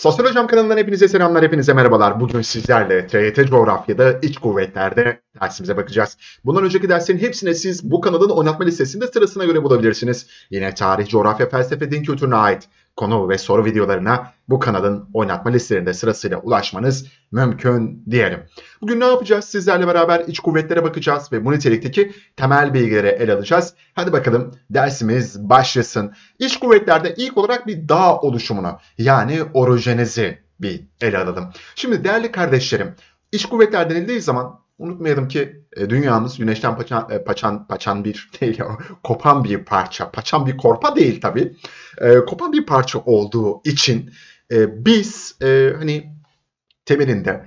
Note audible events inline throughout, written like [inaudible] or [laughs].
Sosyal Hocam kanalından hepinize selamlar, hepinize merhabalar. Bugün sizlerle TYT coğrafyada iç kuvvetlerde dersimize bakacağız. Bundan önceki derslerin hepsine siz bu kanalın oynatma listesinde sırasına göre bulabilirsiniz. Yine tarih, coğrafya, felsefe, din kültürüne ait konu ve soru videolarına bu kanalın oynatma listelerinde sırasıyla ulaşmanız mümkün diyelim. Bugün ne yapacağız? Sizlerle beraber iç kuvvetlere bakacağız ve bu nitelikteki temel bilgilere el alacağız. Hadi bakalım dersimiz başlasın. İç kuvvetlerde ilk olarak bir dağ oluşumunu yani orojenizi bir ele alalım. Şimdi değerli kardeşlerim iç kuvvetler denildiği zaman Unutmayalım ki e, dünyamız güneşten paçan, e, paçan, paçan bir [laughs] değil ya, kopan bir parça. Paçan bir korpa değil tabi. E, kopan bir parça olduğu için e, biz hani temelinde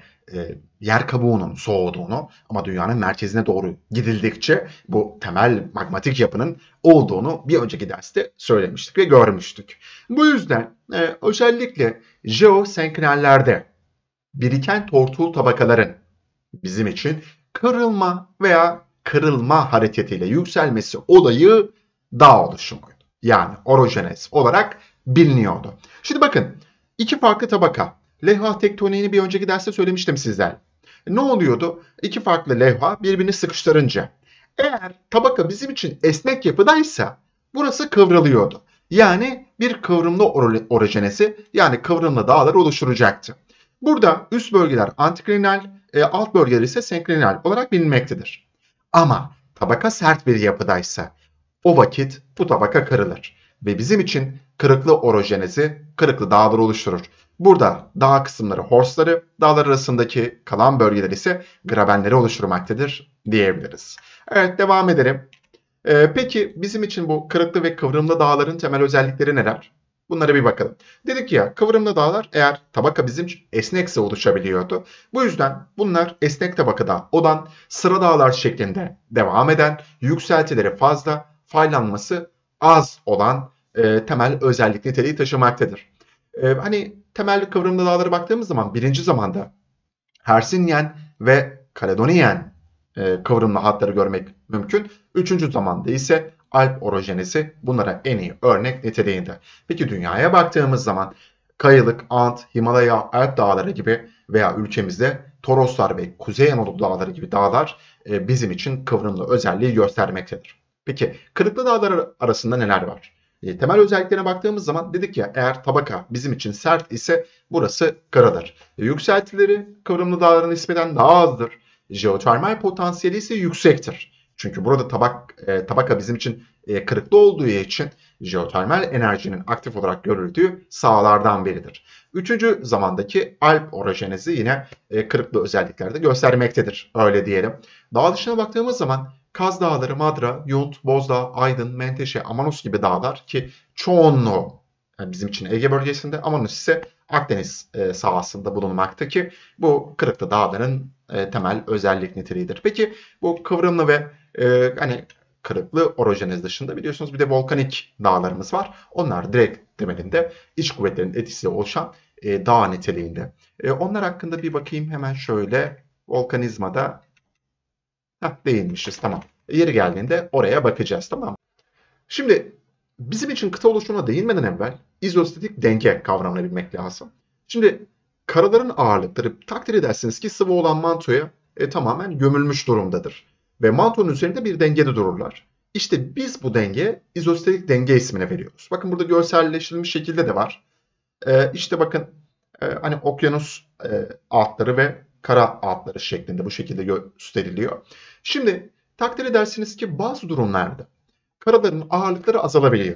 yer kabuğunun soğuduğunu ama dünyanın merkezine doğru gidildikçe bu temel magmatik yapının olduğunu bir önceki derste söylemiştik ve görmüştük. Bu yüzden özellikle jeosenkrenlerde biriken tortul tabakaların bizim için kırılma veya kırılma hareketiyle yükselmesi olayı dağ oluşumuydu. Yani orojenez olarak biliniyordu. Şimdi bakın iki farklı tabaka. Levha tektoniğini bir önceki derste söylemiştim sizler. Ne oluyordu? İki farklı levha birbirini sıkıştırınca. Eğer tabaka bizim için esnek yapıdaysa burası kıvrılıyordu. Yani bir kıvrımlı orojenesi yani kıvrımlı dağlar oluşturacaktı. Burada üst bölgeler antiklinal, e, alt bölgeleri ise senklinal olarak bilinmektedir. Ama tabaka sert bir yapıdaysa o vakit bu tabaka kırılır ve bizim için kırıklı orojenezi kırıklı dağlar oluşturur. Burada dağ kısımları horsları, dağlar arasındaki kalan bölgeler ise grabenleri oluşturmaktadır diyebiliriz. Evet devam edelim. Ee, peki bizim için bu kırıklı ve kıvrımlı dağların temel özellikleri neler? Bunlara bir bakalım. Dedik ya kıvrımlı dağlar eğer tabaka bizim esnekse oluşabiliyordu. Bu yüzden bunlar esnek tabakada olan sıra dağlar şeklinde devam eden yükseltileri fazla faylanması az olan e, temel özellik niteliği taşımaktadır. E, hani temel kıvrımlı dağlara baktığımız zaman birinci zamanda Hersinyen ve Kaledoniyen e, kıvrımlı hatları görmek mümkün. Üçüncü zamanda ise Alp orojenesi bunlara en iyi örnek niteliğinde. Peki dünyaya baktığımız zaman Kayalık, Ant, Himalaya, Alp dağları gibi veya ülkemizde Toroslar ve Kuzey Anadolu dağları gibi dağlar e, bizim için kıvrımlı özelliği göstermektedir. Peki kırıklı dağlar arasında neler var? E, temel özelliklerine baktığımız zaman dedik ya eğer tabaka bizim için sert ise burası karadır. E, yükseltileri kıvrımlı dağların nispeten daha azdır. Jeotermal potansiyeli ise yüksektir. Çünkü burada tabak e, tabaka bizim için e, kırıklı olduğu için jeotermal enerjinin aktif olarak görüldüğü sahalardan biridir. Üçüncü zamandaki Alp orojenezi yine e, kırıklı özelliklerde göstermektedir. Öyle diyelim. Dağ dışına baktığımız zaman Kaz Dağları, Madra, Yult, Bozdağ, Aydın, Menteşe, Amanus gibi dağlar ki çoğunluğu yani bizim için Ege bölgesinde, Amanus ise Akdeniz e, sahasında bulunmakta ki bu kırıklı dağların e, temel özellik niteliğidir. Peki bu kıvrımlı ve e, hani kırıklı orojenez dışında biliyorsunuz bir de volkanik dağlarımız var. Onlar direkt temelinde iç kuvvetlerin etkisi oluşan e, dağ niteliğinde. E, onlar hakkında bir bakayım hemen şöyle volkanizmada Heh, değinmişiz tamam. Yeri geldiğinde oraya bakacağız tamam Şimdi bizim için kıta oluşumuna değinmeden evvel izostatik denge kavramını bilmek lazım. Şimdi karaların ağırlıkları takdir edersiniz ki sıvı olan mantoya e, tamamen gömülmüş durumdadır ve mantonun üzerinde bir dengede dururlar. İşte biz bu denge izostatik denge ismine veriyoruz. Bakın burada görselleştirilmiş şekilde de var. Ee, işte bakın e, hani okyanus e, altları ve kara altları şeklinde bu şekilde gösteriliyor. Şimdi takdir edersiniz ki bazı durumlarda karaların ağırlıkları azalabiliyor.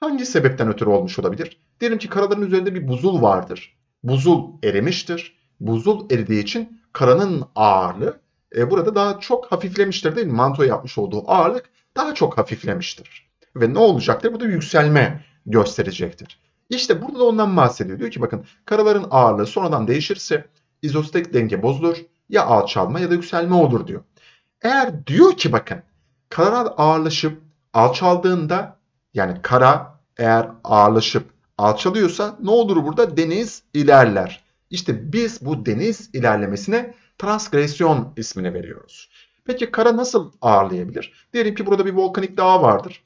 Hangi sebepten ötürü olmuş olabilir? Diyelim ki karaların üzerinde bir buzul vardır. Buzul erimiştir. Buzul eridiği için karanın ağırlığı e, burada daha çok hafiflemiştir değil mi? Manto yapmış olduğu ağırlık daha çok hafiflemiştir. Ve ne olacaktır? Bu da yükselme gösterecektir. İşte burada da ondan bahsediyor. Diyor ki bakın karaların ağırlığı sonradan değişirse izostatik denge bozulur. Ya alçalma ya da yükselme olur diyor. Eğer diyor ki bakın karalar ağırlaşıp alçaldığında yani kara eğer ağırlaşıp alçalıyorsa ne olur burada deniz ilerler. İşte biz bu deniz ilerlemesine transgresyon ismini veriyoruz. Peki kara nasıl ağırlayabilir? Diyelim ki burada bir volkanik dağ vardır.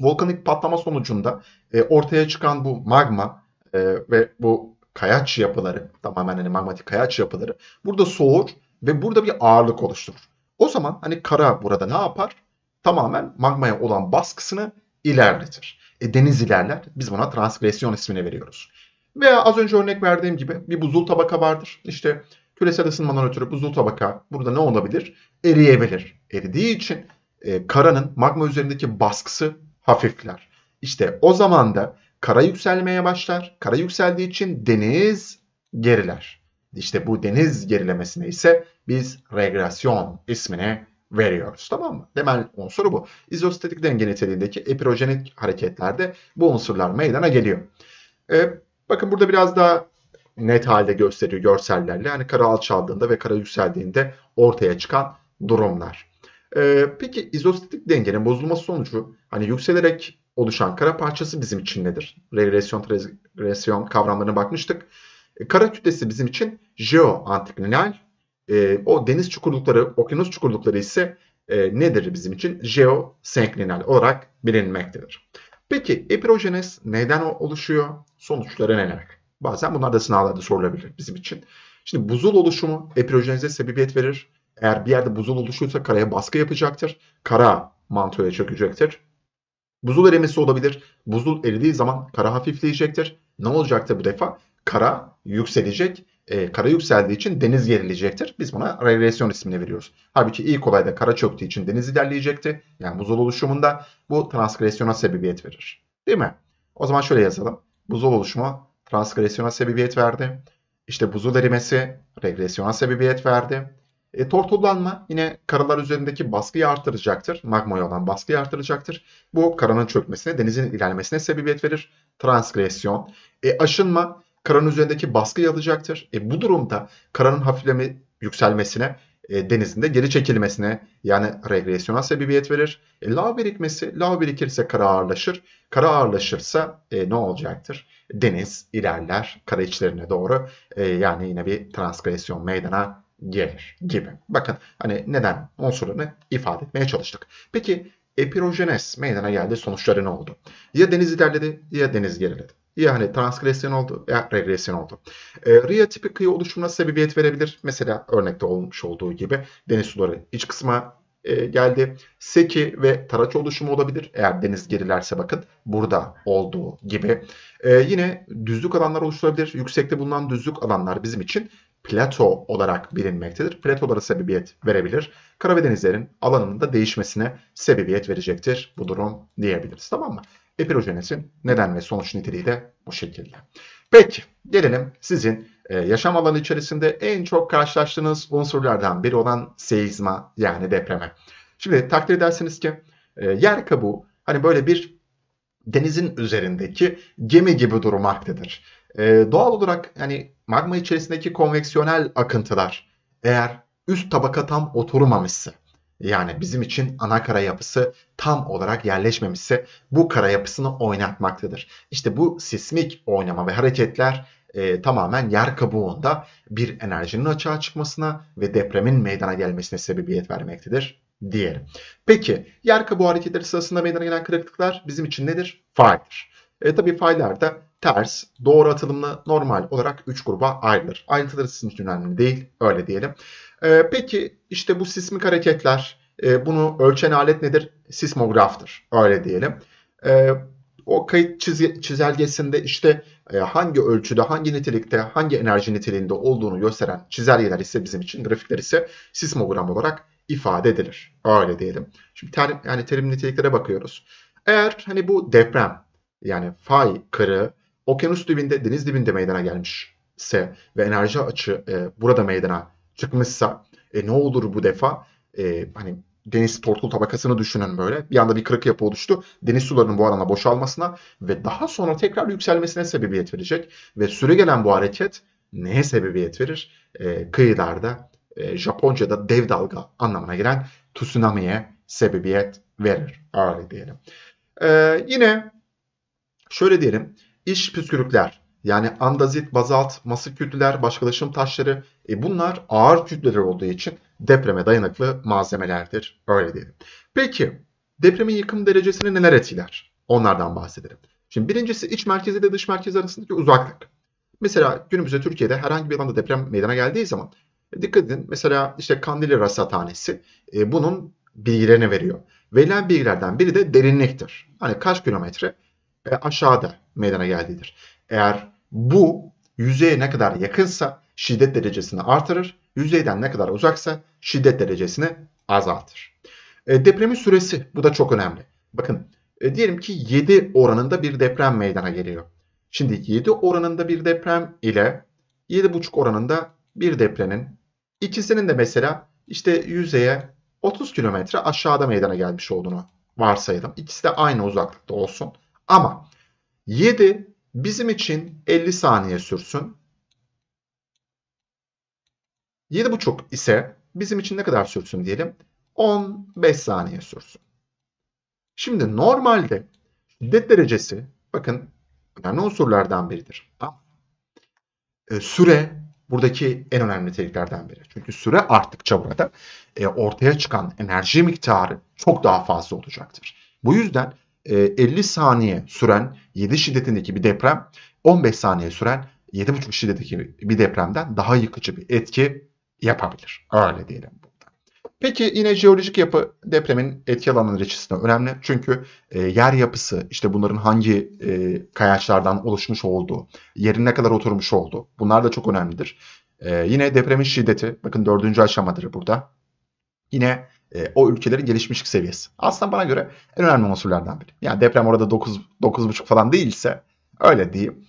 Volkanik patlama sonucunda e, ortaya çıkan bu magma e, ve bu kayaç yapıları, tamamen hani magmatik kayaç yapıları burada soğur ve burada bir ağırlık oluşturur. O zaman hani kara burada ne yapar? Tamamen magmaya olan baskısını ilerletir. E, deniz ilerler. Biz buna transgresyon ismini veriyoruz. Veya az önce örnek verdiğim gibi bir buzul tabaka vardır. İşte Küresel ısınmadan ötürü buzul tabaka burada ne olabilir? Eriyebilir. Eridiği için e, karanın magma üzerindeki baskısı hafifler. İşte o zaman da kara yükselmeye başlar. Kara yükseldiği için deniz geriler. İşte bu deniz gerilemesine ise biz regresyon ismini veriyoruz. Tamam mı? Temel unsuru bu. İzostatik denge niteliğindeki epirojenik hareketlerde bu unsurlar meydana geliyor. E, bakın burada biraz daha net halde gösteriyor görsellerle. yani kara alçaldığında ve kara yükseldiğinde ortaya çıkan durumlar. Ee, peki izostatik dengenin bozulması sonucu hani yükselerek oluşan kara parçası bizim için nedir? Regresyon, regresyon kavramlarına bakmıştık. E, kara kütlesi bizim için jeoantiklinal. E, o deniz çukurlukları, okyanus çukurlukları ise e, nedir bizim için? Jeosenklinal olarak bilinmektedir. Peki epirojenez neden oluşuyor? Sonuçları neler? Bazen bunlar da sınavlarda sorulabilir bizim için. Şimdi buzul oluşumu epirojenize sebebiyet verir. Eğer bir yerde buzul oluşuyorsa karaya baskı yapacaktır. Kara mantoya çökecektir. Buzul erimesi olabilir. Buzul eridiği zaman kara hafifleyecektir. Ne olacaktır bu defa? Kara yükselecek. E, kara yükseldiği için deniz gerilecektir. Biz buna regresyon ismini veriyoruz. Halbuki ilk olayda kara çöktüğü için deniz ilerleyecekti. Yani buzul oluşumunda bu transgresyona sebebiyet verir. Değil mi? O zaman şöyle yazalım. Buzul oluşumu transgresyona sebebiyet verdi. İşte buzul erimesi regresyona sebebiyet verdi. E, tortullanma yine karalar üzerindeki baskıyı artıracaktır. Magmaya olan baskıyı artıracaktır. Bu karanın çökmesine, denizin ilerlemesine sebebiyet verir. Transgresyon. E, aşınma karanın üzerindeki baskıyı alacaktır. E, bu durumda karanın hafifleme yükselmesine, e, denizin de geri çekilmesine yani regresyona sebebiyet verir. E, lav birikmesi, lav birikirse kara ağırlaşır. Kara ağırlaşırsa e, ne olacaktır? deniz ilerler kara içlerine doğru e, yani yine bir transgresyon meydana gelir gibi. Bakın hani neden unsurunu ifade etmeye çalıştık. Peki epirojenes meydana geldi sonuçları ne oldu? Ya deniz ilerledi ya deniz geriledi. Ya hani transgresyon oldu ya regresyon oldu. E, Ria tipi kıyı oluşumuna sebebiyet verebilir. Mesela örnekte olmuş olduğu gibi deniz suları iç kısma e, geldi. Seki ve taraç oluşumu olabilir. Eğer deniz gerilerse bakın burada olduğu gibi. E, yine düzlük alanlar oluşturabilir. Yüksekte bulunan düzlük alanlar bizim için plato olarak bilinmektedir. Platolara sebebiyet verebilir. Kara ve denizlerin alanının da değişmesine sebebiyet verecektir bu durum diyebiliriz. Tamam mı? Epirojenesin neden ve sonuç niteliği de bu şekilde. Peki gelelim sizin ee, yaşam alanı içerisinde en çok karşılaştığınız unsurlardan biri olan seizma yani depreme. Şimdi takdir edersiniz ki e, yer kabuğu hani böyle bir denizin üzerindeki gemi gibi durmaktadır. E, doğal olarak yani magma içerisindeki konveksiyonel akıntılar eğer üst tabaka tam oturmamışsa yani bizim için ana kara yapısı tam olarak yerleşmemişse bu kara yapısını oynatmaktadır. İşte bu sismik oynama ve hareketler e, tamamen yer kabuğunda bir enerjinin açığa çıkmasına ve depremin meydana gelmesine sebebiyet vermektedir diyelim. Peki yer kabuğu hareketleri sırasında meydana gelen kırıklıklar bizim için nedir? Faydır. E, tabii faylar da ters, doğru atılımlı normal olarak 3 gruba ayrılır. Ayrıntıları sizin için önemli değil, öyle diyelim. E, peki işte bu sismik hareketler, e, bunu ölçen alet nedir? Sismograftır, öyle diyelim. E, o kayıt çiz çizelgesinde işte e, hangi ölçüde, hangi nitelikte, hangi enerji niteliğinde olduğunu gösteren çizelgeler ise bizim için, grafikler ise sismogram olarak ifade edilir. Öyle diyelim. Şimdi terim, yani terim niteliklere bakıyoruz. Eğer hani bu deprem yani fay kırığı okyanus dibinde, deniz dibinde meydana gelmişse ve enerji açı e, burada meydana çıkmışsa e, ne olur bu defa? E, hani deniz tortul tabakasını düşünün böyle. Bir anda bir kırık yapı oluştu. Deniz sularının bu arada boşalmasına ve daha sonra tekrar yükselmesine sebebiyet verecek. Ve süre gelen bu hareket neye sebebiyet verir? E, kıyılarda e, Japonca'da dev dalga anlamına gelen tsunami'ye sebebiyet verir. Öyle diyelim. E, yine şöyle diyelim. İş püskürükler yani andazit, bazalt, masif kütleler, başkalaşım taşları e bunlar ağır kütleler olduğu için depreme dayanıklı malzemelerdir. Öyle diyelim. Peki depremin yıkım derecesini neler etkiler? Onlardan bahsedelim. Şimdi birincisi iç merkezi ile dış merkez arasındaki uzaklık. Mesela günümüzde Türkiye'de herhangi bir alanda deprem meydana geldiği zaman e, dikkat edin mesela işte Kandili Rasathanesi e, bunun bilgilerini veriyor. Verilen bilgilerden biri de derinliktir. Hani kaç kilometre e, aşağıda meydana geldiğidir. Eğer bu yüzeye ne kadar yakınsa şiddet derecesini artırır. Yüzeyden ne kadar uzaksa şiddet derecesini azaltır. E, depremin süresi bu da çok önemli. Bakın e, diyelim ki 7 oranında bir deprem meydana geliyor. Şimdi 7 oranında bir deprem ile 7,5 oranında bir depremin ikisinin de mesela işte yüzeye 30 kilometre aşağıda meydana gelmiş olduğunu varsayalım. İkisi de aynı uzaklıkta olsun. Ama 7 Bizim için 50 saniye sürsün. 7,5 ise bizim için ne kadar sürsün diyelim? 15 saniye sürsün. Şimdi normalde şiddet derecesi bakın önemli unsurlardan biridir. E, süre buradaki en önemli tehlikelerden biri. Çünkü süre arttıkça burada e, ortaya çıkan enerji miktarı çok daha fazla olacaktır. Bu yüzden 50 ee, saniye süren 7 şiddetindeki bir deprem 15 saniye süren 7,5 şiddetindeki bir depremden daha yıkıcı bir etki yapabilir. Öyle diyelim burada. Peki yine jeolojik yapı depremin etki alanının reçisine önemli. Çünkü e, yer yapısı işte bunların hangi e, kayaçlardan oluşmuş olduğu, yerin ne kadar oturmuş olduğu bunlar da çok önemlidir. E, yine depremin şiddeti bakın dördüncü aşamadır burada. Yine e, o ülkelerin gelişmişlik seviyesi. Aslında bana göre en önemli unsurlardan biri. Yani deprem orada 9 9,5 falan değilse öyle diyeyim.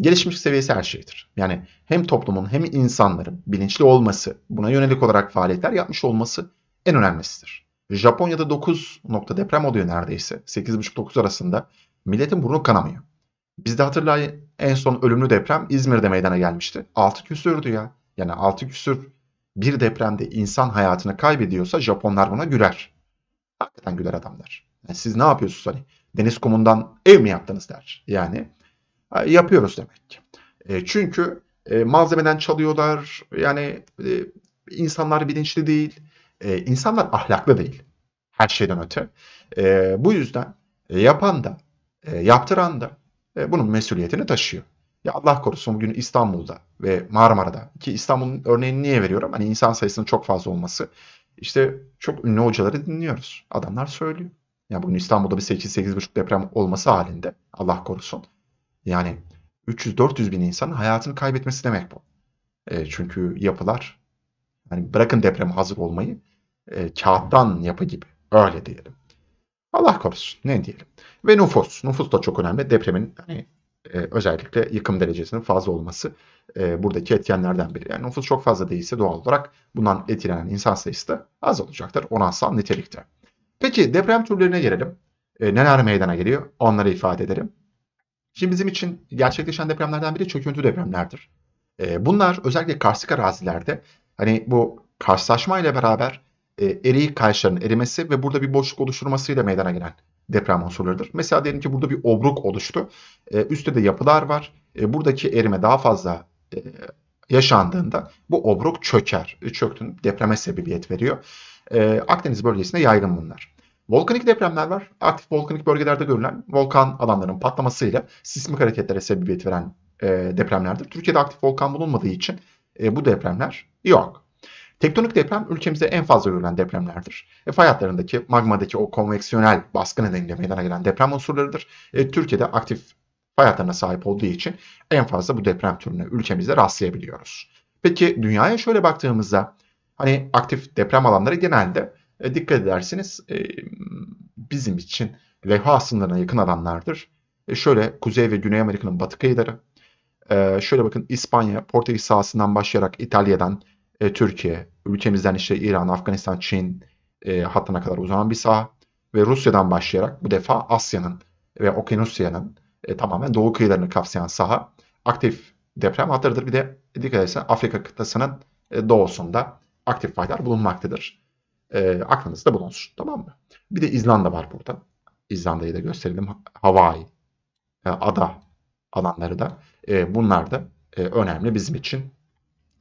Gelişmişlik seviyesi her şeydir. Yani hem toplumun hem insanların bilinçli olması, buna yönelik olarak faaliyetler yapmış olması en önemlisidir. Japonya'da 9 nokta deprem oluyor neredeyse. 8,5-9 arasında. Milletin burnu kanamıyor. Bizde hatırlayın en son ölümlü deprem İzmir'de meydana gelmişti. 6 küsürdü ya. Yani 6 küsür bir depremde insan hayatını kaybediyorsa Japonlar buna güler. Hakikaten güler adamlar. Yani siz ne yapıyorsunuz hani? Deniz kumundan ev mi yaptınız der. Yani yapıyoruz demek ki. E, çünkü e, malzemeden çalıyorlar. Yani e, insanlar bilinçli değil. E, insanlar ahlaklı değil. Her şeyden öte. E, bu yüzden e, yapan da, e, yaptıran da e, bunun mesuliyetini taşıyor. Ya Allah korusun bugün İstanbul'da ve Marmara'da ki İstanbul'un örneğini niye veriyorum? Hani insan sayısının çok fazla olması. İşte çok ünlü hocaları dinliyoruz. Adamlar söylüyor. Ya bugün İstanbul'da bir 8-8,5 deprem olması halinde Allah korusun. Yani 300-400 bin insanın hayatını kaybetmesi demek bu. E, çünkü yapılar yani bırakın depreme hazır olmayı e, kağıttan yapı gibi öyle diyelim. Allah korusun ne diyelim. Ve nüfus. Nüfus da çok önemli. Depremin hani e, özellikle yıkım derecesinin fazla olması e, buradaki etkenlerden biri. Yani nüfus çok fazla değilse doğal olarak bundan etkilenen insan sayısı da az olacaktır oransal nitelikte. Peki deprem türlerine gelelim. E, neler meydana geliyor onları ifade edelim. Şimdi bizim için gerçekleşen depremlerden biri çöküntü depremlerdir. bunlar özellikle karstik arazilerde hani bu karslaşma ile beraber e, eriyik kayışların erimesi ve burada bir boşluk oluşturmasıyla meydana gelen deprem unsurlarıdır. Mesela diyelim ki burada bir obruk oluştu. E, üstte de yapılar var. E, buradaki erime daha fazla e, yaşandığında bu obruk çöker. E, çöktün depreme sebebiyet veriyor. E, Akdeniz bölgesinde yaygın bunlar. Volkanik depremler var. Aktif volkanik bölgelerde görülen volkan alanlarının patlamasıyla sismik hareketlere sebebiyet veren e, depremlerdir. Türkiye'de aktif volkan bulunmadığı için e, bu depremler yok. Tektonik deprem ülkemizde en fazla görülen depremlerdir. E, fay hatlarındaki magmadaki o konveksiyonel baskı nedeniyle meydana gelen deprem unsurlarıdır. E, Türkiye'de aktif fay hatlarına sahip olduğu için en fazla bu deprem türüne ülkemizde rastlayabiliyoruz. Peki dünyaya şöyle baktığımızda hani aktif deprem alanları genelde e, dikkat edersiniz e, bizim için levha sınırına yakın alanlardır. E, şöyle Kuzey ve Güney Amerika'nın batı kıyıları, e, şöyle bakın İspanya, Portekiz sahasından başlayarak İtalya'dan, e, Türkiye, ülkemizden işte İran, Afganistan, Çin e, hattına kadar uzanan bir saha ve Rusya'dan başlayarak bu defa Asya'nın ve Okyanusya'nın e, tamamen doğu kıyılarını kapsayan saha aktif deprem hatlarıdır. Bir de dikkat edersen Afrika kıtasının e, doğusunda aktif faylar bulunmaktadır. E, aklınızda bulunsun tamam mı? Bir de İzlanda var burada. İzlanda'yı da gösterelim. Hawaii, e, ada alanları da e, bunlar da e, önemli bizim için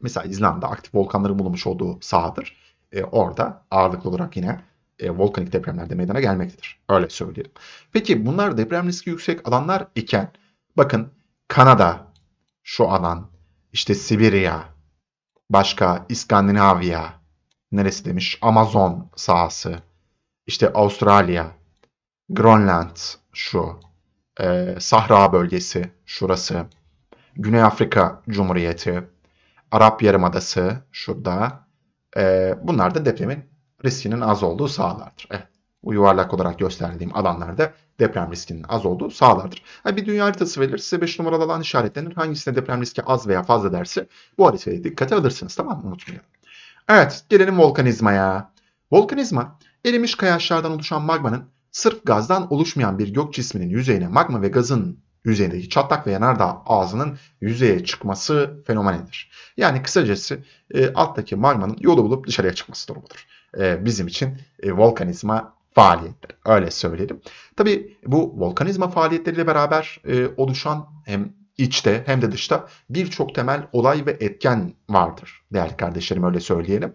mesela İzlanda aktif volkanların bulunmuş olduğu sahadır. E, orada ağırlıklı olarak yine e, volkanik depremlerde meydana gelmektedir. Öyle söyleyelim. Peki bunlar deprem riski yüksek alanlar iken bakın Kanada şu alan işte Sibirya başka İskandinavya neresi demiş Amazon sahası işte Avustralya Grönland şu e, Sahra bölgesi şurası Güney Afrika Cumhuriyeti Arap Yarımadası şurada. E, bunlar da depremin riskinin az olduğu sahalardır. Evet. Bu yuvarlak olarak gösterdiğim alanlarda deprem riskinin az olduğu sahalardır. Yani bir dünya haritası verilir. Size 5 numaralı alan işaretlenir. Hangisine deprem riski az veya fazla derse bu haritayı dikkate alırsınız. Tamam mı? Unutmayalım. Evet gelelim volkanizmaya. Volkanizma erimiş kayaçlardan oluşan magmanın sırf gazdan oluşmayan bir gök cisminin yüzeyine magma ve gazın yüzeydeki çatlak ve yanardağ ağzının yüzeye çıkması fenomenidir. Yani kısacası e, alttaki magmanın yolu bulup dışarıya çıkması durumudur. E, bizim için e, volkanizma faaliyetleri öyle söyleyelim. Tabi bu volkanizma faaliyetleriyle beraber e, oluşan hem içte hem de dışta birçok temel olay ve etken vardır değerli kardeşlerim öyle söyleyelim.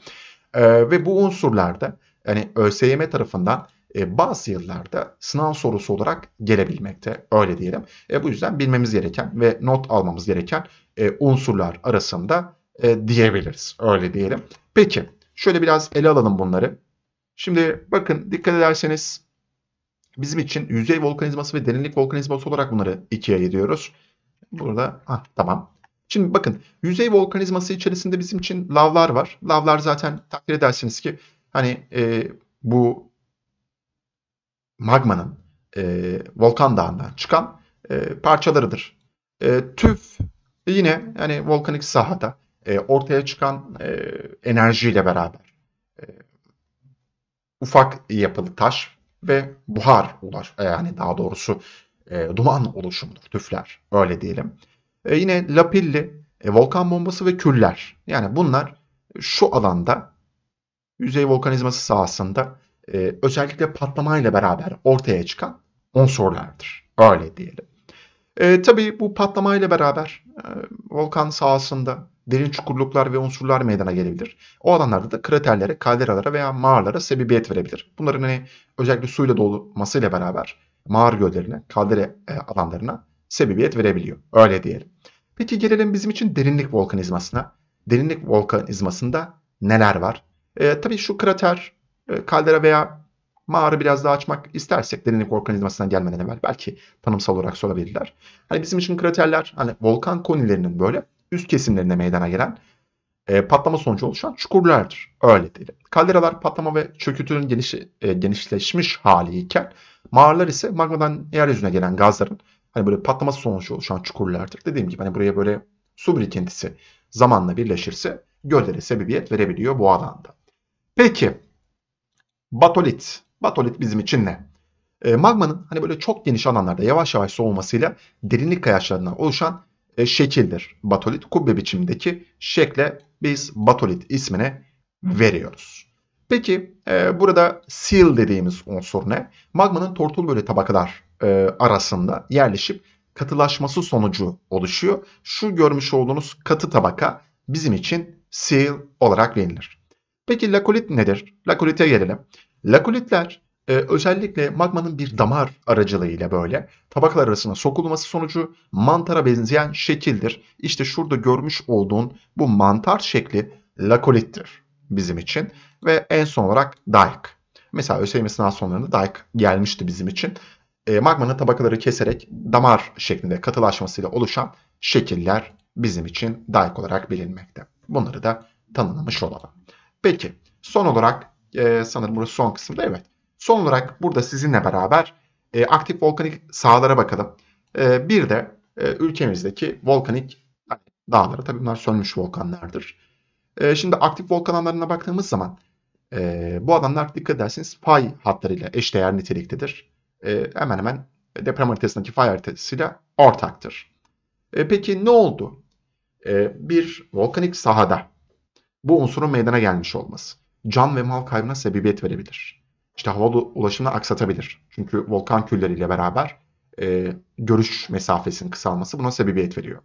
E, ve bu unsurlarda yani ÖSYM tarafından e, bazı yıllarda sınav sorusu olarak gelebilmekte. Öyle diyelim. E, bu yüzden bilmemiz gereken ve not almamız gereken e, unsurlar arasında e, diyebiliriz. Öyle diyelim. Peki şöyle biraz ele alalım bunları. Şimdi bakın dikkat ederseniz bizim için yüzey volkanizması ve derinlik volkanizması olarak bunları ikiye ayırıyoruz. Burada ha tamam. Şimdi bakın yüzey volkanizması içerisinde bizim için lavlar var. Lavlar zaten takdir edersiniz ki hani e, bu magmanın e, volkan dağından çıkan e, parçalarıdır. E, tüf yine yani volkanik sahada e, ortaya çıkan e, enerjiyle beraber e, ufak yapılı taş ve buhar ulaş e, yani daha doğrusu e, duman oluşumudur tüfler öyle diyelim. E, yine lapilli e, volkan bombası ve küller yani bunlar şu alanda yüzey volkanizması sahasında e, özellikle patlamayla beraber ortaya çıkan unsurlardır. Öyle diyelim. E, tabii bu patlamayla beraber e, volkan sahasında derin çukurluklar ve unsurlar meydana gelebilir. O alanlarda da kraterlere, kalderalara veya mağaralara sebebiyet verebilir. Bunların hani özellikle suyla dolmasıyla beraber mağara göllerine, kaldere e, alanlarına sebebiyet verebiliyor. Öyle diyelim. Peki gelelim bizim için derinlik volkanizmasına. Derinlik volkanizmasında neler var? E, tabii şu krater ee, kaldera veya mağara biraz daha açmak istersek derinlik organizmasına gelmeden evvel belki tanımsal olarak sorabilirler. Hani bizim için kraterler hani volkan konilerinin böyle üst kesimlerine meydana gelen e, patlama sonucu oluşan çukurlardır. Öyle değil. Kalderalar patlama ve çöküntünün geniş, e, genişleşmiş haliyken mağaralar ise magmadan yeryüzüne gelen gazların hani böyle patlama sonucu oluşan çukurlardır. Dediğim gibi hani buraya böyle su birikintisi zamanla birleşirse göllere sebebiyet verebiliyor bu alanda. Peki batolit. Batolit bizim için ne? E, magmanın hani böyle çok geniş alanlarda yavaş yavaş soğumasıyla derinlik kayaçlarından oluşan e, şekildir. Batolit kubbe biçimindeki şekle biz batolit ismine veriyoruz. Peki e, burada seal dediğimiz unsur ne? Magmanın tortul böyle tabakalar e, arasında yerleşip katılaşması sonucu oluşuyor. Şu görmüş olduğunuz katı tabaka bizim için seal olarak bilinir. Peki lakolit nedir? Lakolite gelelim. Lakolitler e, özellikle magmanın bir damar aracılığıyla böyle tabaklar arasına sokulması sonucu mantara benzeyen şekildir. İşte şurada görmüş olduğun bu mantar şekli lakolittir bizim için ve en son olarak dike. Mesela ÖSYM sınav sonlarında dike gelmişti bizim için. E, magmanın tabakaları keserek damar şeklinde katılaşmasıyla oluşan şekiller bizim için dike olarak bilinmekte. Bunları da tanımlamış olalım. Peki son olarak e, sanırım burası son kısımda evet. Son olarak burada sizinle beraber e, aktif volkanik sahalara bakalım. E, bir de e, ülkemizdeki volkanik dağları. Tabii bunlar sönmüş volkanlardır. E, şimdi aktif volkan alanlarına baktığımız zaman e, bu alanlar dikkat ederseniz fay hatlarıyla eşdeğer niteliktedir. E, hemen hemen deprem haritasındaki fay haritasıyla ortaktır. E, peki ne oldu? E, bir volkanik sahada bu unsurun meydana gelmiş olması can ve mal kaybına sebebiyet verebilir. İşte havalı ulaşımını aksatabilir. Çünkü volkan külleriyle beraber e, görüş mesafesinin kısalması buna sebebiyet veriyor.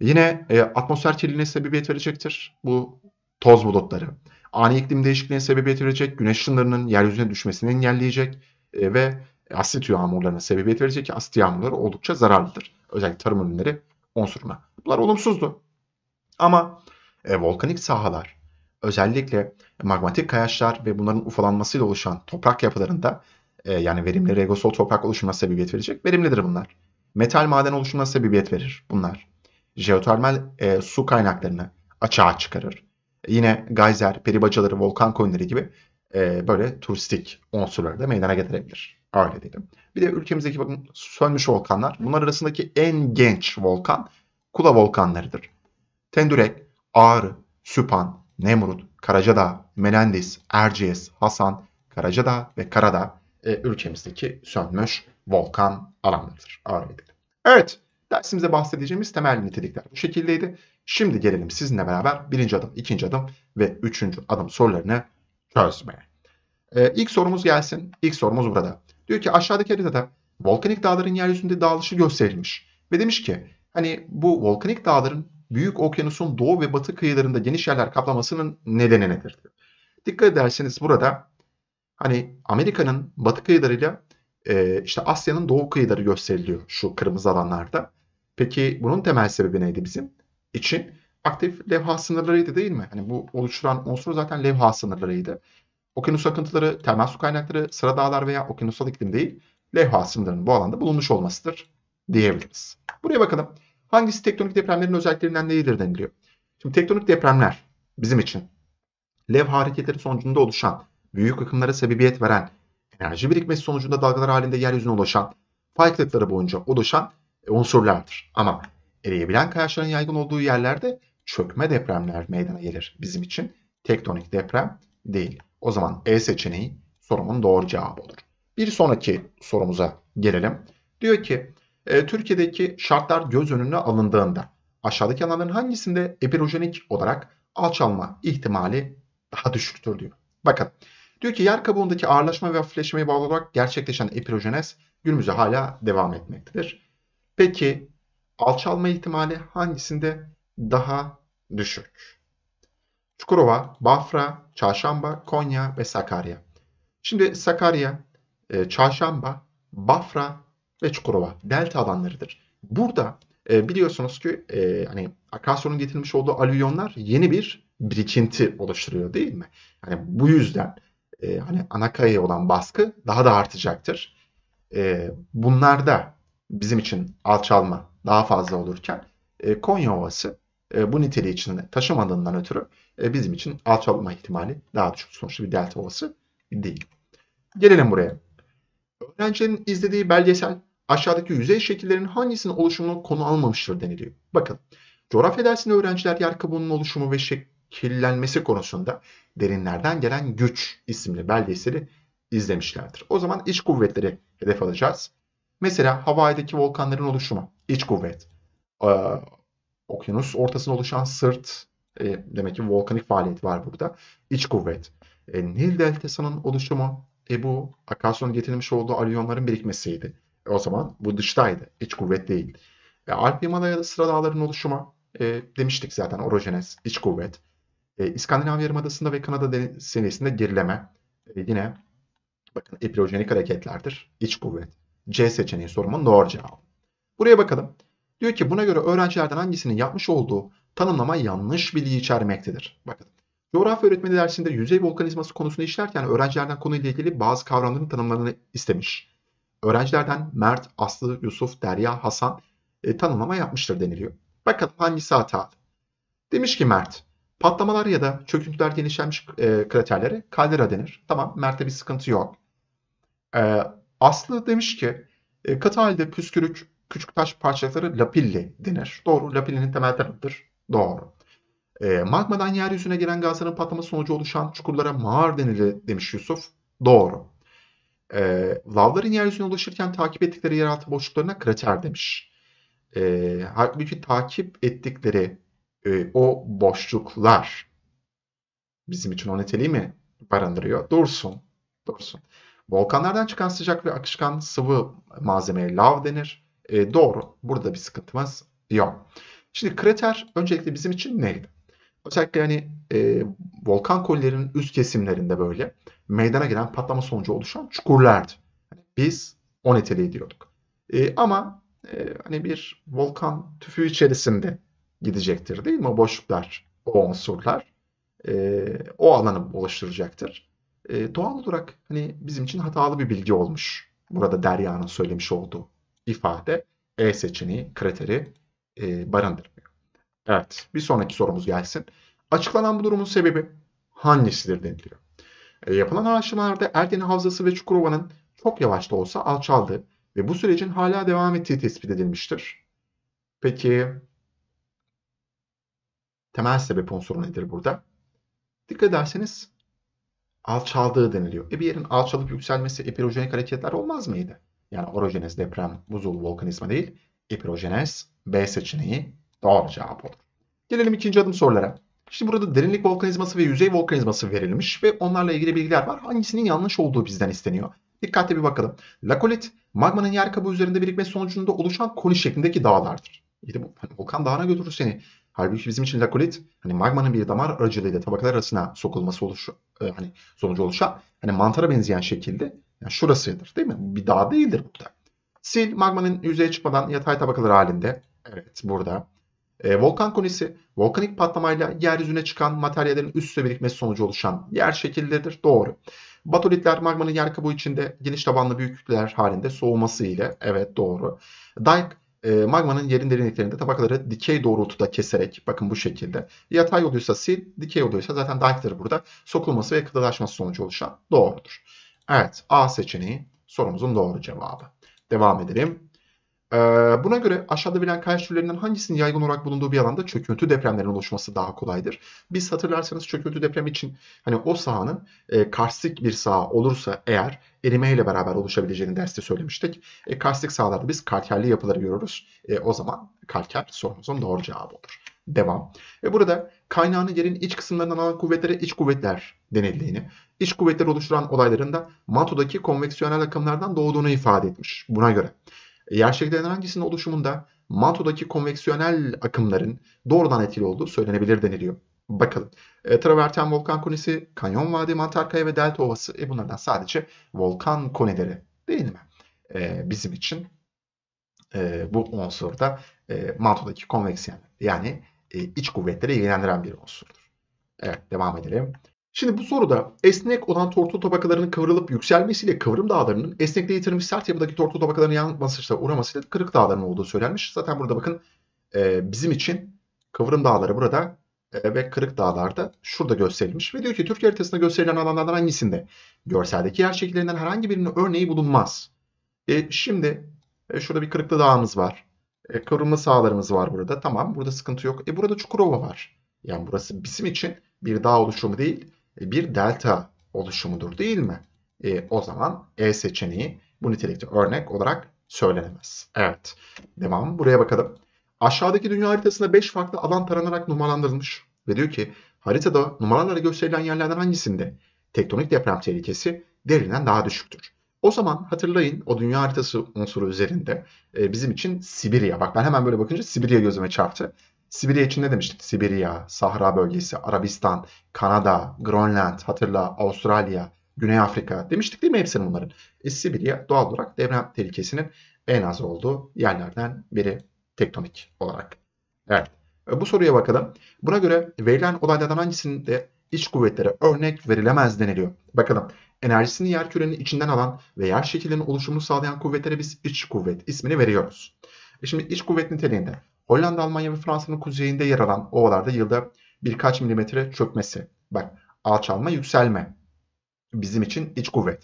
Yine e, atmosfer kirliliğine sebebiyet verecektir. Bu toz bulutları. Ani iklim değişikliğine sebebiyet verecek. Güneş ışınlarının yeryüzüne düşmesini engelleyecek. E, ve asit yağmurlarına sebebiyet verecek ki asit yağmurları oldukça zararlıdır. Özellikle tarım ürünleri unsuruna. Bunlar olumsuzdu. Ama e, volkanik sahalar, özellikle magmatik kayaçlar ve bunların ufalanmasıyla oluşan toprak yapılarında e, yani verimli regosol toprak oluşumuna sebebiyet verecek. Verimlidir bunlar. Metal maden oluşumuna sebebiyet verir bunlar. Jeotermal e, su kaynaklarını açığa çıkarır. Yine gayzer, peribacaları, volkan koyunları gibi e, böyle turistik unsurları da meydana getirebilir. Öyle dedim. Bir de ülkemizdeki bakın sönmüş volkanlar. Bunlar arasındaki en genç volkan Kula volkanlarıdır. Tendürek, Ağrı, Süpan, Nemrut, Karacadağ, Menendis, Erciyes, Hasan, Karacadağ ve Karadağ e, ülkemizdeki sönmüş volkan alanlarıdır. Ağrı edildi. Evet, dersimize bahsedeceğimiz temel nitelikler bu şekildeydi. Şimdi gelelim sizinle beraber birinci adım, ikinci adım ve üçüncü adım sorularını çözmeye. Ee, ilk sorumuz gelsin. İlk sorumuz burada. Diyor ki aşağıdaki haritada volkanik dağların yeryüzünde dağılışı gösterilmiş. Ve demiş ki hani bu volkanik dağların büyük okyanusun doğu ve batı kıyılarında geniş yerler kaplamasının nedeni nedir? Dikkat ederseniz burada hani Amerika'nın batı kıyılarıyla e, işte Asya'nın doğu kıyıları gösteriliyor şu kırmızı alanlarda. Peki bunun temel sebebi neydi bizim için? Aktif levha sınırlarıydı değil mi? Hani bu oluşturan unsur zaten levha sınırlarıydı. Okyanus akıntıları, termal su kaynakları, sıra dağlar veya okyanusal iklim değil, levha sınırlarının bu alanda bulunmuş olmasıdır diyebiliriz. Buraya bakalım. Hangisi tektonik depremlerin özelliklerinden değildir deniliyor. Şimdi tektonik depremler bizim için lev hareketleri sonucunda oluşan, büyük akımlara sebebiyet veren, enerji birikmesi sonucunda dalgalar halinde yeryüzüne ulaşan, fay kılıkları boyunca oluşan e, unsurlardır. Ama eriyebilen kayaçların yaygın olduğu yerlerde çökme depremler meydana gelir bizim için. Tektonik deprem değil. O zaman E seçeneği sorumun doğru cevabı olur. Bir sonraki sorumuza gelelim. Diyor ki e, Türkiye'deki şartlar göz önüne alındığında aşağıdaki alanların hangisinde epirojenik olarak alçalma ihtimali daha düşüktür diyor. Bakın diyor ki yer kabuğundaki ağırlaşma ve hafifleşmeye bağlı olarak gerçekleşen epirojenez günümüzde hala devam etmektedir. Peki alçalma ihtimali hangisinde daha düşük? Çukurova, Bafra, Çarşamba, Konya ve Sakarya. Şimdi Sakarya, e, Çarşamba, Bafra ve Çukurova delta alanlarıdır. Burada e, biliyorsunuz ki e, hani akarsyonun getirmiş olduğu alüyonlar yeni bir birikinti oluşturuyor değil mi? Yani bu yüzden e, hani anakaya olan baskı daha da artacaktır. E, da bizim için alçalma daha fazla olurken e, Konya Ovası e, bu niteliği içinde taşımadığından ötürü e, bizim için alçalma ihtimali daha düşük. Sonuçta bir delta ovası değil. Gelelim buraya. Öğrencinin izlediği belgesel Aşağıdaki yüzey şekillerinin hangisinin oluşumunu konu almamıştır deniliyor. Bakın coğrafya dersinde öğrenciler yer kabuğunun oluşumu ve şekillenmesi konusunda derinlerden gelen güç isimli belgeseli izlemişlerdir. O zaman iç kuvvetleri hedef alacağız. Mesela Hawaii'deki volkanların oluşumu iç kuvvet. Ee, okyanus ortasında oluşan sırt e, demek ki volkanik faaliyet var burada. İç kuvvet. E, Nil deltasının oluşumu e, bu akasyonun getirilmiş olduğu alüyonların birikmesiydi o zaman bu dıştaydı. İç kuvvet değil. E, Alp Himalaya'da sıra dağların oluşumu e, demiştik zaten orojenez, iç kuvvet. E, İskandinav Yarımadası'nda ve Kanada seviyesinde gerileme. E, yine bakın epilojenik hareketlerdir. İç kuvvet. C seçeneği sorumun doğru cevabı. Buraya bakalım. Diyor ki buna göre öğrencilerden hangisinin yapmış olduğu tanımlama yanlış bilgi içermektedir. Bakın. Coğrafya öğretmeni dersinde yüzey volkanizması konusunu işlerken öğrencilerden konuyla ilgili bazı kavramların tanımlarını istemiş. Öğrencilerden Mert, Aslı, Yusuf, Derya, Hasan e, tanımlama yapmıştır deniliyor. Bakalım hangisi hatalı? Demiş ki Mert, patlamalar ya da çöküntüler genişlemiş e, kraterlere kaldera denir. Tamam Mert'te bir sıkıntı yok. E, Aslı demiş ki, e, katı halde püskürük küçük taş parçaları lapilli denir. Doğru, lapillinin temel tarafıdır. Doğru. E, magmadan yeryüzüne giren gazların patlaması sonucu oluşan çukurlara mağar denilir demiş Yusuf. Doğru. E, lavların yeryüzüne ulaşırken takip ettikleri yeraltı boşluklarına krater demiş. E, halbuki takip ettikleri e, o boşluklar bizim için o niteliği mi barındırıyor? Dursun, dursun. Volkanlardan çıkan sıcak ve akışkan sıvı malzemeye lav denir. E, doğru, burada bir sıkıntımız yok. Şimdi krater öncelikle bizim için neydi? Özellikle hani e, volkan kolilerinin üst kesimlerinde böyle meydana gelen patlama sonucu oluşan çukurlardı. Hani biz o niteliği diyorduk. E, ama e, hani bir volkan tüfüğü içerisinde gidecektir değil mi? O boşluklar, o unsurlar e, o alanı oluşturacaktır. E, doğal olarak hani bizim için hatalı bir bilgi olmuş. Burada Derya'nın söylemiş olduğu ifade E seçeneği kriteri e, barındırır. Evet, bir sonraki sorumuz gelsin. Açıklanan bu durumun sebebi hangisidir deniliyor? E, yapılan araştırmalarda Ergene Havzası ve Çukurova'nın çok yavaş da olsa alçaldı ve bu sürecin hala devam ettiği tespit edilmiştir. Peki temel sebep unsuru nedir burada? Dikkat ederseniz alçaldığı deniliyor. E bir yerin alçalıp yükselmesi epirojenik hareketler olmaz mıydı? Yani orojenez deprem, buzul, volkanizma değil. Epirojenez B seçeneği Doğru cevap olur. Gelelim ikinci adım sorulara. Şimdi burada derinlik volkanizması ve yüzey volkanizması verilmiş ve onlarla ilgili bilgiler var. Hangisinin yanlış olduğu bizden isteniyor. Dikkatli bir bakalım. Lakolit, magmanın yer kabuğu üzerinde birikmesi sonucunda oluşan koni şeklindeki dağlardır. İşte bu hani volkan dağına götürür seni. Halbuki bizim için lakolit hani magmanın bir damar aracılığıyla tabakalar arasına sokulması oluş e, hani sonucu oluşan hani mantara benzeyen şekilde yani şurasıdır değil mi? Bir dağ değildir bu burada. Sil magmanın yüzeye çıkmadan yatay tabakalar halinde. Evet burada e, volkan konisi volkanik patlamayla yeryüzüne çıkan materyallerin üst birikmesi sonucu oluşan yer şekilleridir. Doğru. Batolitler magmanın yer kabuğu içinde geniş tabanlı büyük kütleler halinde soğuması ile evet doğru. Dike e, magmanın yerin derinliklerinde tabakaları dikey doğrultuda keserek bakın bu şekilde. Yatay oluyorsa sil, dikey oluyorsa zaten dike'dır burada. Sokulması ve kıtalaşması sonucu oluşan doğrudur. Evet A seçeneği sorumuzun doğru cevabı. Devam edelim. Ee, buna göre aşağıda verilen kayaç türlerinden hangisinin yaygın olarak bulunduğu bir alanda çöküntü depremlerin oluşması daha kolaydır. Biz hatırlarsanız çöküntü deprem için hani o sahanın e, karstik bir saha olursa eğer erime ile beraber oluşabileceğini derste söylemiştik. E, karstik sahalarda biz kalkerli yapıları görürüz. E, o zaman kalker sorumuzun doğru cevabı olur. Devam. Ve burada kaynağını yerin iç kısımlarından alan kuvvetlere iç kuvvetler denildiğini, iç kuvvetler oluşturan olayların da matodaki konveksiyonel akımlardan doğduğunu ifade etmiş. Buna göre e, yerçeklerin hangisinin oluşumunda Manto'daki konveksiyonel akımların doğrudan etkili olduğu söylenebilir deniliyor. Bakalım. E, traverten volkan konisi, kanyon vadi, mantarkaya ve delta ovası. E, bunlardan sadece volkan konileri değil mi? E, bizim için e, bu unsur da e, Manto'daki konveksiyon yani e, iç kuvvetleri ilgilendiren bir unsurdur. Evet devam edelim. Şimdi bu soruda esnek olan tortu tabakalarının kıvrılıp yükselmesiyle kıvrım dağlarının esnekliği yitirmiş sert yapıdaki tortu tabakalarının yanmasıyla uğramasıyla kırık dağların olduğu söylenmiş. Zaten burada bakın e, bizim için kıvrım dağları burada e, ve kırık dağlarda şurada gösterilmiş. Ve diyor ki Türkiye haritasında gösterilen alanlardan hangisinde görseldeki yer şekillerinden herhangi birinin örneği bulunmaz. E, şimdi e, şurada bir kırıklı dağımız var. E, kıvrımlı sahalarımız var burada. Tamam burada sıkıntı yok. E burada Çukurova var. Yani burası bizim için bir dağ oluşumu değil bir delta oluşumudur değil mi? E, o zaman E seçeneği bu nitelikte örnek olarak söylenemez. Evet. Devam buraya bakalım. Aşağıdaki dünya haritasında 5 farklı alan taranarak numaralandırılmış ve diyor ki haritada numaralarla gösterilen yerlerden hangisinde tektonik deprem tehlikesi derinen daha düşüktür? O zaman hatırlayın o dünya haritası unsuru üzerinde e, bizim için Sibirya. Bak ben hemen böyle bakınca Sibirya gözüme çarptı. Sibirya için ne demiştik? Sibirya, Sahra bölgesi, Arabistan, Kanada, Grönland, hatırla Avustralya, Güney Afrika demiştik değil mi hepsinin bunların? E, Sibirya doğal olarak deprem tehlikesinin en az olduğu yerlerden biri tektonik olarak. Evet. E, bu soruya bakalım. Buna göre verilen olaylardan hangisinde iç kuvvetlere örnek verilemez deniliyor? Bakalım. Enerjisini yer kürenin içinden alan ve yer şeklinin oluşumunu sağlayan kuvvetlere biz iç kuvvet ismini veriyoruz. E şimdi iç kuvvet niteliğinde Hollanda, Almanya ve Fransa'nın kuzeyinde yer alan ovalarda yılda birkaç milimetre çökmesi. Bak alçalma, yükselme. Bizim için iç kuvvet.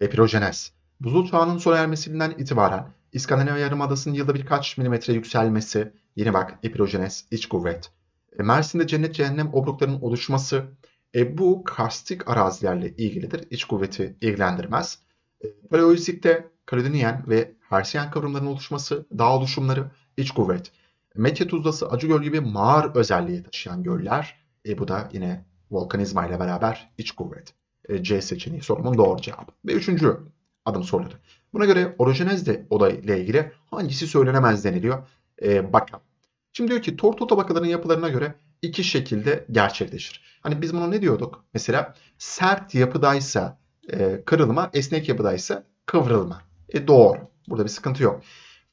epirojenes. Buzul çağının sona ermesinden itibaren İskandinav Yarımadası'nın yılda birkaç milimetre yükselmesi. Yine bak epirojenes, iç kuvvet. E, Mersin'de cennet cehennem obruklarının oluşması. E, bu karstik arazilerle ilgilidir. İç kuvveti ilgilendirmez. E, Paleolitik'te Karadeniyen ve Hersiyen kavramlarının oluşması, dağ oluşumları, iç kuvvet. Metya Tuzlası, Acıgöl gibi mağar özelliği taşıyan göller. E, bu da yine volkanizma ile beraber iç kuvvet. E, C seçeneği sorumun doğru cevabı. Ve üçüncü adım sorulur. Buna göre orojenez de ile ilgili hangisi söylenemez deniliyor? E, bakalım. Şimdi diyor ki tortu tabakaların yapılarına göre iki şekilde gerçekleşir. Hani biz bunu ne diyorduk? Mesela sert yapıdaysa e, kırılma, esnek yapıdaysa kıvrılma. E doğru. Burada bir sıkıntı yok.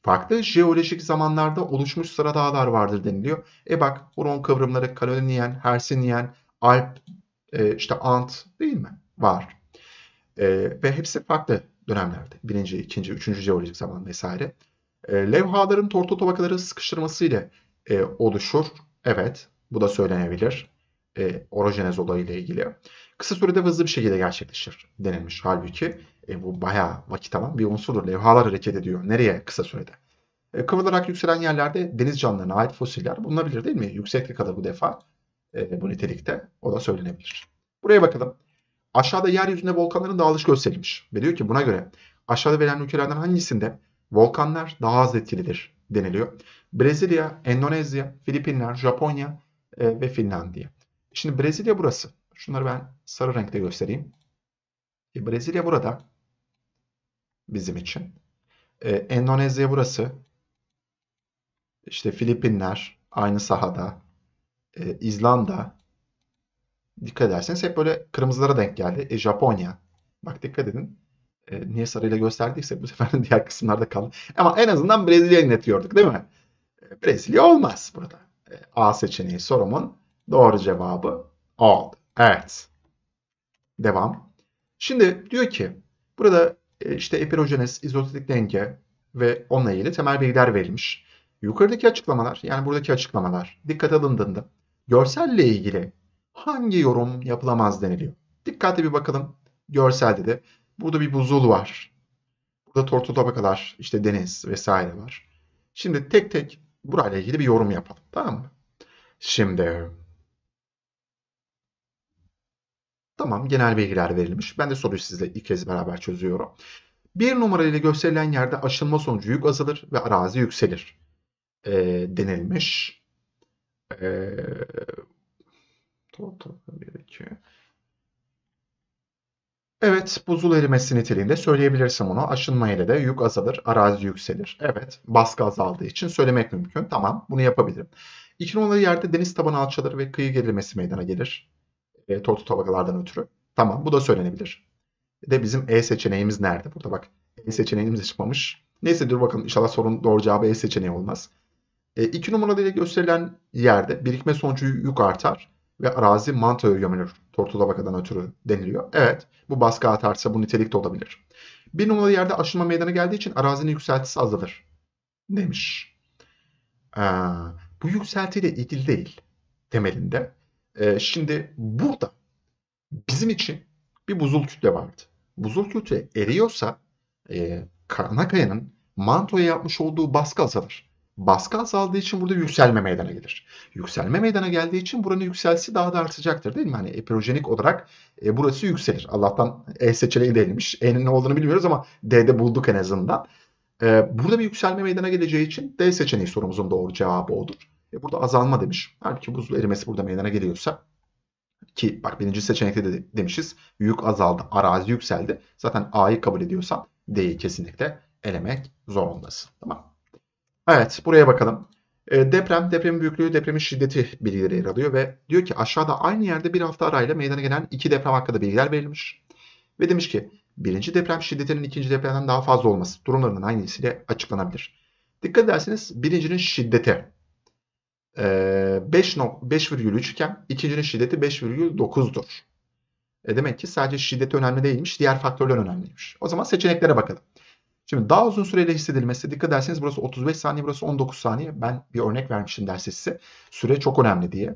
Farklı jeolojik zamanlarda oluşmuş sıra dağlar vardır deniliyor. E bak Huron kıvrımları Kaloniyen, Hersinyen, Alp, e, işte Ant değil mi? Var. E, ve hepsi farklı dönemlerde. Birinci, ikinci, üçüncü jeolojik zaman vesaire. E, levhaların torto tabakaları sıkıştırmasıyla e, oluşur. Evet bu da söylenebilir. E, orojenez olayıyla ilgili. Kısa sürede hızlı bir şekilde gerçekleşir denilmiş halbuki. E, bu bayağı vakit alan bir unsurdur. Levhalar hareket ediyor. Nereye kısa sürede? E, kıvrılarak yükselen yerlerde deniz canlılarına ait fosiller bulunabilir değil mi? Yükseklik kadar bu defa e, bu nitelikte o da söylenebilir. Buraya bakalım. Aşağıda yeryüzünde volkanların dağılış gösterilmiş. Ve diyor ki buna göre aşağıda verilen ülkelerden hangisinde volkanlar daha az etkilidir deniliyor. Brezilya, Endonezya, Filipinler, Japonya e, ve Finlandiya. Şimdi Brezilya burası. Şunları ben sarı renkte göstereyim. E, Brezilya burada bizim için. Ee, Endonezya burası. İşte Filipinler aynı sahada. Ee, İzlanda. Dikkat ederseniz hep böyle kırmızılara denk geldi. E, Japonya. Bak dikkat edin. E, niye sarıyla gösterdiyse bu sefer diğer kısımlarda kaldı. Ama en azından Brezilya'yı netiyorduk değil mi? Ee, Brezilya olmaz burada. Ee, A seçeneği sorumun doğru cevabı oldu. Evet. Devam. Şimdi diyor ki burada e, işte epirojenez, izotetik denge ve onunla ilgili temel bilgiler verilmiş. Yukarıdaki açıklamalar, yani buradaki açıklamalar dikkat alındığında görselle ilgili hangi yorum yapılamaz deniliyor? Dikkatli bir bakalım görselde de. Burada bir buzul var. Burada tortu tabakalar, işte deniz vesaire var. Şimdi tek tek burayla ilgili bir yorum yapalım. Tamam mı? Şimdi Tamam genel bilgiler verilmiş. Ben de soruyu sizle ilk kez beraber çözüyorum. Bir numarayla gösterilen yerde aşınma sonucu yük azalır ve arazi yükselir e, denilmiş. E, Evet, buzul erimesi niteliğinde söyleyebilirsin bunu. Aşınma ile de yük azalır, arazi yükselir. Evet, baskı azaldığı için söylemek mümkün. Tamam, bunu yapabilirim. İki numaralı yerde deniz tabanı alçalır ve kıyı gerilmesi meydana gelir e, tortu tabakalardan ötürü. Tamam bu da söylenebilir. De bizim E seçeneğimiz nerede? Burada bak E seçeneğimiz çıkmamış. Neyse dur bakalım inşallah sorun doğru cevabı E seçeneği olmaz. 2 e, numaralı ile gösterilen yerde birikme sonucu yük artar ve arazi mantoya gömülür. Tortu tabakadan ötürü deniliyor. Evet bu baskı artarsa bu nitelik de olabilir. Bir numaralı yerde aşınma meydana geldiği için arazinin yükseltisi azalır. Demiş. Ee, bu yükseltiyle ilgili değil temelinde. Ee, şimdi burada bizim için bir buzul kütle vardı. Buzul kütle eriyorsa e, Karanakaya'nın mantoya yapmış olduğu baskı azalır. Baskı azaldığı için burada yükselme meydana gelir. Yükselme meydana geldiği için buranın yükselsi daha da artacaktır değil mi? Hani epirojenik olarak e, burası yükselir. Allah'tan E seçeneği değilmiş. E'nin ne olduğunu bilmiyoruz ama D'de bulduk en azından. E, burada bir yükselme meydana geleceği için D seçeneği sorumuzun doğru cevabı odur. E burada azalma demiş. Halbuki buzlu erimesi burada meydana geliyorsa ki bak birinci seçenekte de demişiz. Yük azaldı, arazi yükseldi. Zaten A'yı kabul ediyorsan D'yi kesinlikle elemek zorundasın. Tamam. Evet buraya bakalım. E, deprem, depremin büyüklüğü, depremin şiddeti bilgileri yer alıyor ve diyor ki aşağıda aynı yerde bir hafta arayla meydana gelen iki deprem hakkında bilgiler verilmiş. Ve demiş ki birinci deprem şiddetinin ikinci depremden daha fazla olması durumlarından hangisiyle açıklanabilir? Dikkat ederseniz birincinin şiddeti. 5,3 iken ikincinin şiddeti 5,9'dur. E demek ki sadece şiddet önemli değilmiş, diğer faktörler önemliymiş. O zaman seçeneklere bakalım. Şimdi daha uzun süreyle hissedilmesi dikkat ederseniz burası 35 saniye, burası 19 saniye. Ben bir örnek vermişim derse size. Süre çok önemli diye.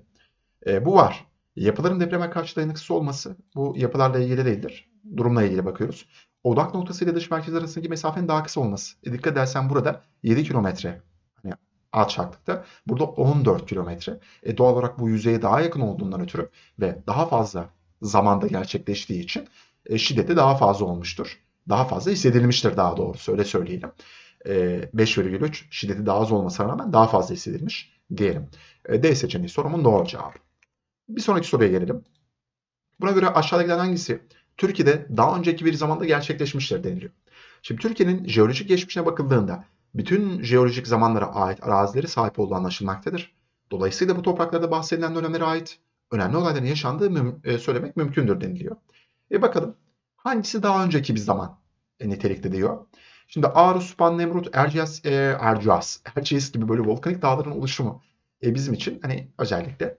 E, bu var. Yapıların depreme karşı dayanıksız olması bu yapılarla ilgili değildir. Durumla ilgili bakıyoruz. Odak noktası ile dış merkez arasındaki mesafenin daha kısa olması. E, dikkat edersen burada 7 kilometre alçaklıkta. Burada 14 kilometre. E, doğal olarak bu yüzeye daha yakın olduğundan ötürü ve daha fazla zamanda gerçekleştiği için e, şiddeti daha fazla olmuştur. Daha fazla hissedilmiştir daha doğru öyle söyleyelim. E, 5,3 şiddeti daha az olmasına rağmen daha fazla hissedilmiş diyelim. E, D seçeneği sorumun doğru cevabı. Bir sonraki soruya gelelim. Buna göre aşağıdakilerden hangisi Türkiye'de daha önceki bir zamanda gerçekleşmiştir deniliyor. Şimdi Türkiye'nin jeolojik geçmişine bakıldığında bütün jeolojik zamanlara ait arazileri sahip olduğu anlaşılmaktadır. Dolayısıyla bu topraklarda bahsedilen dönemlere ait önemli olayların yaşandığı müm e, söylemek mümkündür deniliyor. E bakalım hangisi daha önceki bir zaman e, nitelikte diyor. Şimdi Arus, Span, Nemrut, Erciyes, e, Erciyes, Erciyes gibi böyle volkanik dağların oluşumu e, bizim için hani özellikle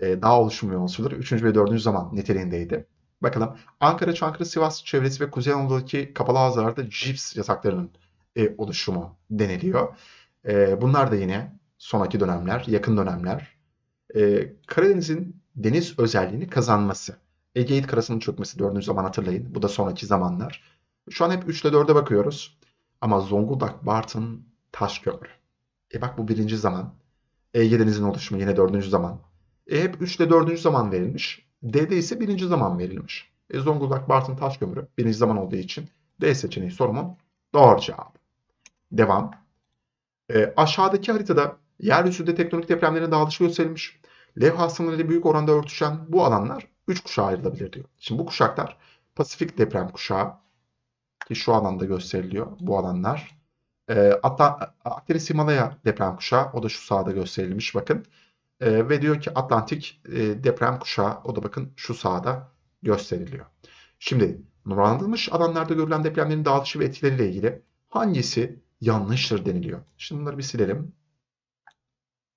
e, dağ oluşumu unsurları 3. ve 4. zaman niteliğindeydi. Bakalım Ankara, Çankırı, Sivas çevresi ve Kuzey Anadolu'daki kapalı ağızlarda cips yasaklarının e, oluşumu deniliyor. E, bunlar da yine sonraki dönemler, yakın dönemler. E, Karadeniz'in deniz özelliğini kazanması. Egeit Karası'nın çökmesi dördüncü zaman hatırlayın. Bu da sonraki zamanlar. Şu an hep 3 ile 4'e bakıyoruz. Ama Zonguldak, Bartın, Taşköprü. E bak bu birinci zaman. Ege Denizi'nin oluşumu yine dördüncü zaman. E hep 3 ile 4. zaman verilmiş. D'de ise birinci zaman verilmiş. E Zonguldak, Bartın, Taşköprü birinci zaman olduğu için D seçeneği sorumun doğru cevabı. Devam. E, aşağıdaki haritada yeryüzünde tektonik depremlerin dağılışı gösterilmiş. Levha sınırıyla büyük oranda örtüşen bu alanlar 3 kuşağa ayrılabilir diyor. Şimdi bu kuşaklar Pasifik deprem kuşağı ki şu alanda gösteriliyor bu alanlar. E, Atla Akdeniz Himalaya deprem kuşağı o da şu sağda gösterilmiş bakın. E, ve diyor ki Atlantik e, deprem kuşağı o da bakın şu sağda gösteriliyor. Şimdi numaralandırılmış alanlarda görülen depremlerin dağılışı ve etkileriyle ilgili hangisi yanlıştır deniliyor. Şimdi bunları bir silelim.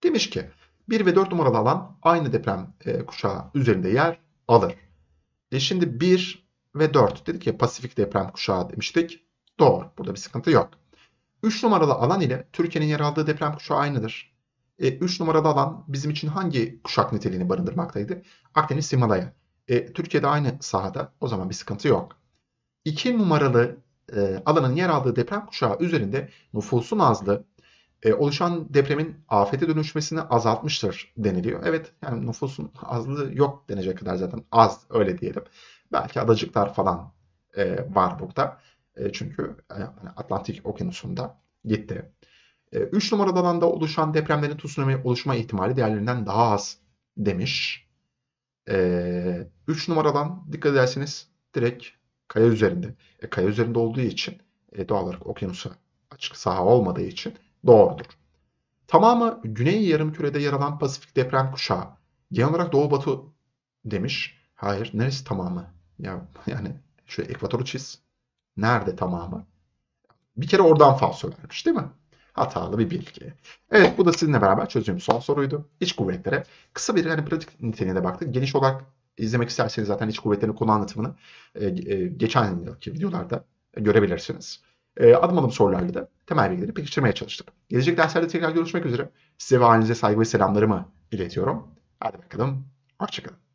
Demiş ki 1 ve 4 numaralı alan aynı deprem e, kuşağı üzerinde yer alır. E şimdi 1 ve 4 dedik ya Pasifik deprem kuşağı demiştik. Doğru. Burada bir sıkıntı yok. 3 numaralı alan ile Türkiye'nin yer aldığı deprem kuşağı aynıdır. E, 3 numaralı alan bizim için hangi kuşak niteliğini barındırmaktaydı? Akdeniz Himalaya. E, Türkiye'de aynı sahada o zaman bir sıkıntı yok. 2 numaralı e, alanın yer aldığı deprem kuşağı üzerinde nüfusun azlığı e, oluşan depremin afete dönüşmesini azaltmıştır deniliyor. Evet yani nüfusun azlığı yok denecek kadar zaten az öyle diyelim. Belki adacıklar falan e, var burada. E, çünkü e, hani Atlantik Okyanusu'nda gitti. 3 e, numaralı alanda oluşan depremlerin tsunami oluşma ihtimali değerlerinden daha az demiş. 3 e, numaradan dikkat ederseniz direkt Kaya üzerinde. E, kaya üzerinde olduğu için e, doğal olarak okyanusa açık saha olmadığı için doğrudur. Tamamı Güney Yarımküre'de yer alan Pasifik deprem kuşağı. Genel olarak Doğu Batı demiş. Hayır neresi tamamı? Ya, [laughs] yani şu ekvatoru çiz. Nerede tamamı? Bir kere oradan falso vermiş değil mi? Hatalı bir bilgi. Evet bu da sizinle beraber çözdüğüm son soruydu. İç kuvvetlere kısa bir yani pratik niteliğine baktık. Geniş olarak izlemek isterseniz zaten iç kuvvetlerin konu anlatımını e, e, geçen yılki videolarda görebilirsiniz. E, adım adım sorularla da temel bilgileri pekiştirmeye çalıştık. Gelecek derslerde tekrar görüşmek üzere. Size ve halinize saygı ve selamlarımı iletiyorum. Hadi bakalım. Hoşçakalın.